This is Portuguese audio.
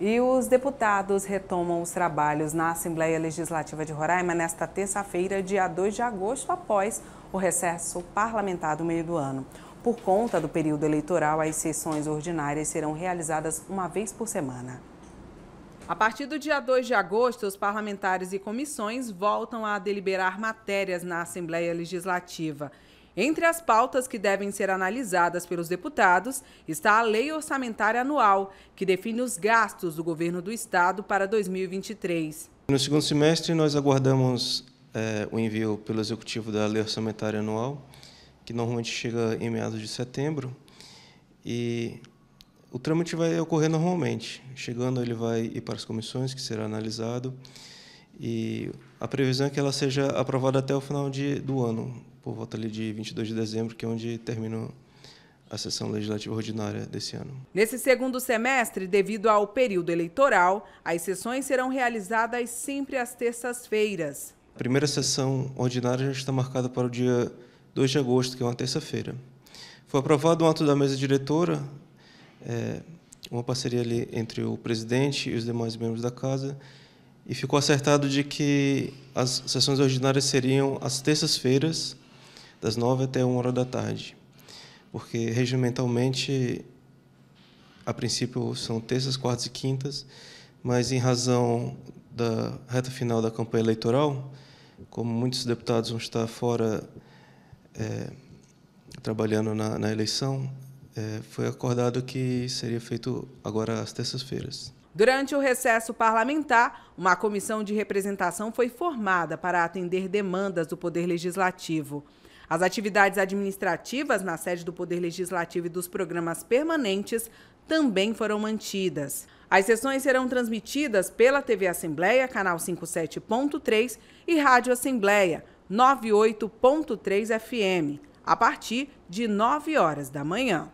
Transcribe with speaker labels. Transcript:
Speaker 1: E os deputados retomam os trabalhos na Assembleia Legislativa de Roraima nesta terça-feira, dia 2 de agosto, após o recesso parlamentar do meio do ano. Por conta do período eleitoral, as sessões ordinárias serão realizadas uma vez por semana. A partir do dia 2 de agosto, os parlamentares e comissões voltam a deliberar matérias na Assembleia Legislativa. Entre as pautas que devem ser analisadas pelos deputados está a Lei Orçamentária Anual, que define os gastos do governo do Estado para 2023.
Speaker 2: No segundo semestre, nós aguardamos é, o envio pelo Executivo da Lei Orçamentária Anual, que normalmente chega em meados de setembro, e o trâmite vai ocorrer normalmente. Chegando, ele vai ir para as comissões, que será analisado, e a previsão é que ela seja aprovada até o final de, do ano, por volta ali de 22 de dezembro, que é onde termina a sessão legislativa ordinária desse ano.
Speaker 1: Nesse segundo semestre, devido ao período eleitoral, as sessões serão realizadas sempre às terças-feiras.
Speaker 2: A primeira sessão ordinária já está marcada para o dia 2 de agosto, que é uma terça-feira. Foi aprovado um ato da mesa diretora, é, uma parceria ali entre o presidente e os demais membros da casa, e ficou acertado de que as sessões ordinárias seriam às terças-feiras, das nove até uma hora da tarde, porque regimentalmente, a princípio são terças, quartas e quintas, mas em razão da reta final da campanha eleitoral, como muitos deputados vão estar fora é, trabalhando na, na eleição, é, foi acordado que seria feito agora às terças-feiras.
Speaker 1: Durante o recesso parlamentar, uma comissão de representação foi formada para atender demandas do Poder Legislativo. As atividades administrativas na sede do Poder Legislativo e dos programas permanentes também foram mantidas. As sessões serão transmitidas pela TV Assembleia, canal 57.3 e Rádio Assembleia, 98.3 FM, a partir de 9 horas da manhã.